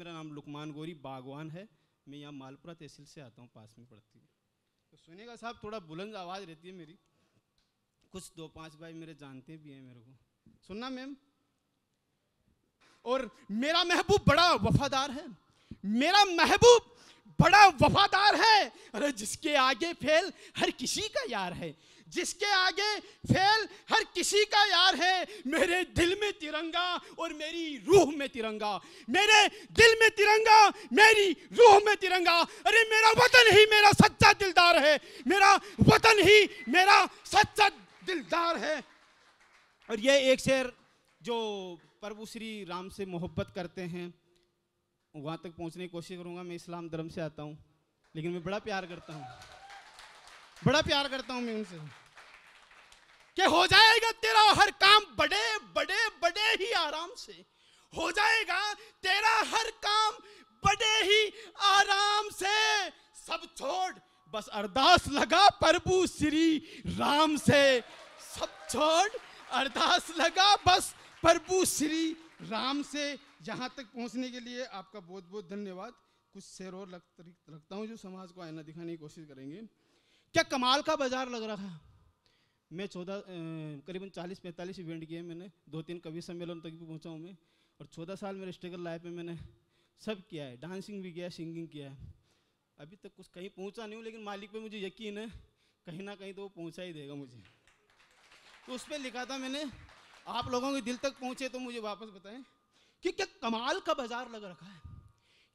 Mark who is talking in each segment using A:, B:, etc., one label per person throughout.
A: मेरा नाम लुकमान गोरी बागवान है मैं यहाँ मालपुरा तहसील से आता हूँ पास में पड़ती है तो सुनेगा साहब थोड़ा बुलंद आवाज़ रहती है मेरी कुछ दो पांच भाई मेरे जानते भी हैं मेरे को सुनना मैम और मेरा महबूब बड़ा वफादार है मेरा महबूब बड़ा वफादार है अरे जिसके आगे फेल हर किसी का यार है जिसके आगे फेल हर किसी का यार है मेरे दिल में तिरंगा और मेरी रूह में तिरंगा मेरे दिल में तिरंगा मेरी रूह में तिरंगा अरे मेरा वतन ही मेरा सच्चा दिलदार है मेरा वतन ही मेरा सच्चा दिलदार है और ये एक शेर जो प्रभु श्री राम से मोहब्बत करते हैं वहाँ तक पहुँचने की कोशिश करूँगा मैं इस्लाम धर्म से आता हूँ लेकिन मैं बड़ा प्यार करता हूँ बड़ा प्यार करता हूँ मैं उनसे कि हो जाएगा तेरा हर काम बड़े बड़े बड़े ही आराम से हो जाएगा तेरा हर काम बड़े ही आराम से सब छोड़ बस अरदास लगा प्रभु श्री राम से सब छोड़ अरदास लगा बस प्रभु श्री राम से यहाँ तक पहुँचने के लिए आपका बहुत बहुत धन्यवाद कुछ शेर और लग, रखता हूँ जो समाज को आईना दिखाने की कोशिश करेंगे क्या कमाल का बाजार लग रहा था मैं चौदह करीबन चालीस पैंतालीस इवेंट किए मैंने दो तीन कवि सम्मेलन तक भी पहुँचा हूँ मैं और चौदह साल मेरे स्ट्रगल लाइफ में मैंने सब किया है डांसिंग भी किया है सिंगिंग किया है अभी तक कुछ कहीं पहुँचा नहीं हूँ लेकिन मालिक पर मुझे यकीन है कहीं ना कहीं तो वो पहुँचा ही देगा मुझे तो उस पर लिखा था मैंने आप लोगों के दिल तक पहुंचे तो मुझे वापस बताएं कि क्या कमाल का बाजार लग रखा है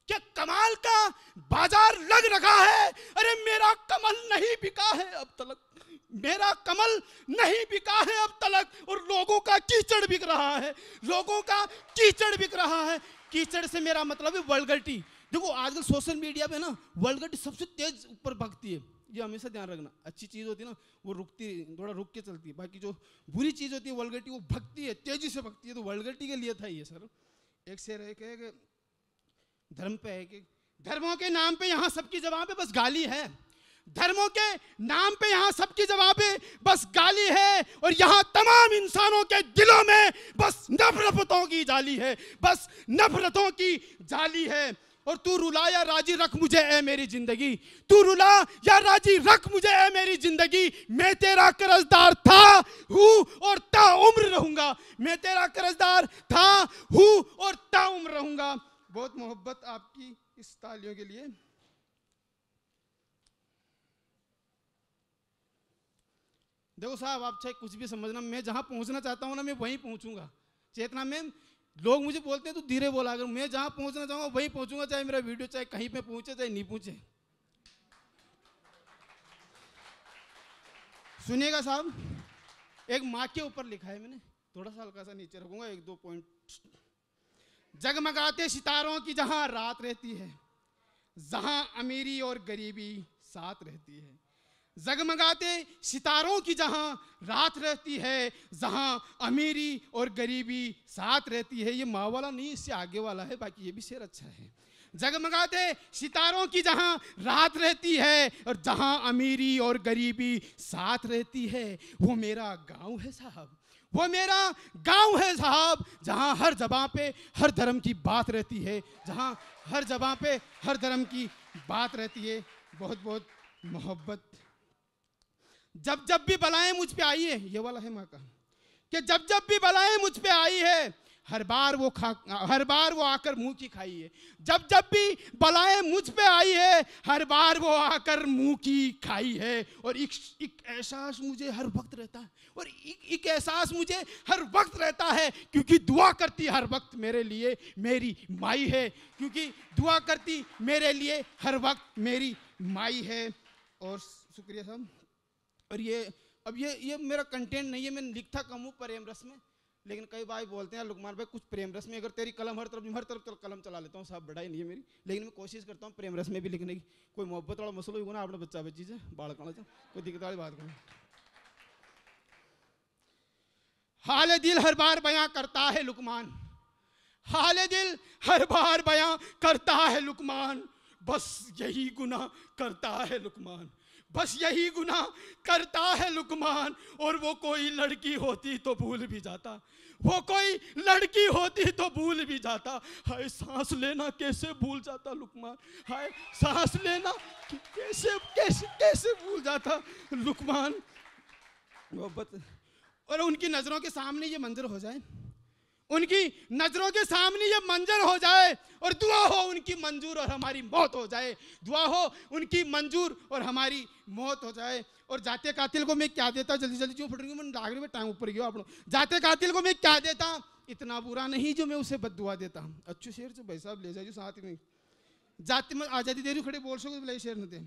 A: क्या कमाल का बाजार लग रखा है अरे मेरा कमल नहीं बिका है अब तलक मेरा कमल नहीं बिका है अब तलक और लोगों का कीचड़ बिक रहा है लोगों का कीचड़ बिक रहा है कीचड़ से मेरा मतलब है वर्लगटी देखो आजकल सोशल मीडिया पे ना वर्लगटी सबसे तेज ऊपर भागती है ये हमेशा ध्यान रखना अच्छी चीज़ होती है ना वो रुकती थोड़ा रुक के चलती है बाकी जो बुरी चीज़ होती है वर्गटी वो भक्ति है तेजी से भक्ति है तो वर्गटी के लिए था ये सर एक शेर एक है कि धर्म पे है कि धर्मों के नाम पे यहाँ सबकी जवाब है बस गाली है धर्मों के नाम पे यहाँ सबकी जवाब है बस गाली है और यहाँ तमाम इंसानों के दिलों में बस नफरतों की जाली है बस नफरतों की जाली है और तू रुला या राजी रख मुझे ऐ मेरी जिंदगी तू रुला या राजी रख मुझे ऐ मेरी जिंदगी मैं तेरा कर्जदार था हूँ और ता उम्र रहूंगा मैं तेरा कर्जदार था हूँ और ता उम्र रहूंगा बहुत मोहब्बत आपकी इस तालियों के लिए देखो साहब आप चाहे कुछ भी समझना मैं जहां पहुंचना चाहता हूँ ना मैं वहीं पहुंचूंगा चेतना मैम लोग मुझे बोलते हैं तो धीरे बोला अगर मैं जहाँ पहुँचना चाहूँगा वहीं पहुँचूंगा चाहे मेरा वीडियो चाहे कहीं पे पहुँचे चाहे नहीं पहुँचे सुनिएगा साहब एक माँ के ऊपर लिखा है मैंने थोड़ा सा हल्का सा नीचे रखूंगा एक दो पॉइंट जगमगाते सितारों की जहां रात रहती है जहां अमीरी और गरीबी साथ रहती है जगमगाते सितारों की जहां रात रहती है जहां अमीरी और गरीबी साथ रहती है ये माँ वाला नहीं इससे आगे वाला है बाकी ये भी शेर अच्छा है जगमगाते सितारों की जहां रात रहती है और जहां अमीरी और गरीबी साथ रहती है वो मेरा गांव है साहब वो मेरा गांव है साहब जहां हर जबां पे हर धर्म की बात रहती है जहां हर जबां पे हर धर्म की बात रहती है बहुत बहुत मोहब्बत जब जब भी बलाएं मुझ पे आई है ये वाला है माँ का कि जब जब भी बलाएं मुझ पे आई है हर बार वो खा हर बार वो आकर मुंह की खाई है जब जब भी बलाएं मुझ पे आई है हर बार वो आकर मुंह की खाई है और एक, एक एहसास मुझे हर वक्त रहता है और एक, एक एहसास मुझे हर वक्त रहता है क्योंकि दुआ करती हर वक्त मेरे लिए मेरी माई है क्योंकि दुआ करती मेरे लिए हर वक्त मेरी माई है और शुक्रिया साहब और ये अब ये ये मेरा कंटेंट नहीं है मैं लिखता कम हूँ प्रेम रस में लेकिन कई भाई बोलते हैं लुकमान भाई कुछ प्रेम रस में अगर तेरी कलम हर तरफ हर तरफ तर कलम चला लेता हूँ साहब बढ़ाई नहीं है मेरी लेकिन मैं कोशिश करता हूँ प्रेम रस में भी लिखने की कोई मोहब्बत वाला मसलो होगा ना आपने बच्चा बच्ची से बाढ़ करना कोई दिक्कत वाली बात करना हाल दिल हर बार बयां करता है लुकमान हाल दिल हर बार बयां करता है लुकमान बस यही गुना करता है लुकमान बस यही गुना करता है लुकमान और वो कोई लड़की होती तो भूल भी जाता वो कोई लड़की होती तो भूल भी जाता हाय सांस लेना कैसे भूल जाता लुकमान हाय सांस लेना कैसे कैसे कैसे भूल जाता लुकमान मोहब्बत और उनकी नज़रों के सामने ये मंजर हो जाए उनकी नजरों के सामने ये मंजर हो जाए और दुआ हो उनकी मंजूर और हमारी मौत हो जाए दुआ हो उनकी मंजूर और हमारी मौत हो जाए और जाते कातिल को मैं क्या देता जल्दी जल्दी क्यों फटूंगी हूँ डागरी में टांग ऊपर गया अपनों जाते कातिल को मैं क्या देता इतना बुरा नहीं जो मैं उसे बद दुआ देता हूँ अच्छू शेर जो भाई साहब ले जाइए साथ में जाते में आज़ादी दे रही खड़े बोल सको तो भले शेर न दे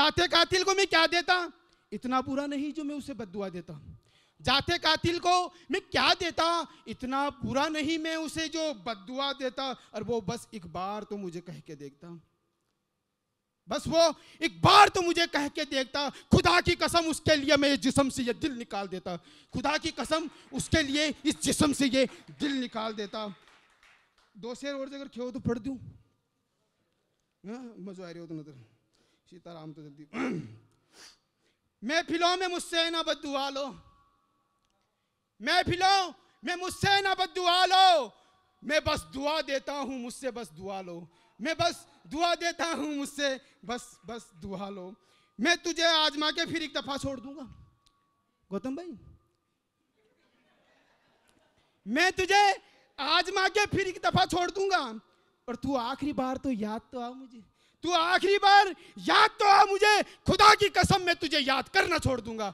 A: जाते कातिल को मैं क्या देता इतना बुरा नहीं जो मैं उसे बद दुआ देता हूँ जाते कातिल को मैं क्या देता इतना पूरा नहीं मैं उसे जो बदुआ देता और वो बस एक बार तो मुझे कह के देखता बस वो एक बार तो मुझे कह के देखता खुदा की कसम उसके लिए मैं जिसम से ये दिल निकाल देता खुदा की कसम उसके लिए इस जिसम से ये दिल निकाल देता दो शेर और अगर खेहो तो पढ़ दू हाँ, मजा आ रही हो तो नजर सीताराम तो जल्दी मैं फिलो में मुझसे ना बदुआ लो मैं फिलो मैं मुझसे ना बस दुआ लो मैं बस दुआ देता हूँ मुझसे बस दुआ लो मैं बस दुआ देता हूँ मुझसे बस बस दुआ लो मैं तुझे आजमा के फिर एक दफा छोड़ दूंगा गौतम भाई मैं तुझे आजमा के फिर एक दफा छोड़ दूंगा और तू आखिरी बार तो याद तो आ मुझे तू आखिरी बार याद तो आ मुझे खुदा की कसम मैं तुझे याद करना छोड़ दूंगा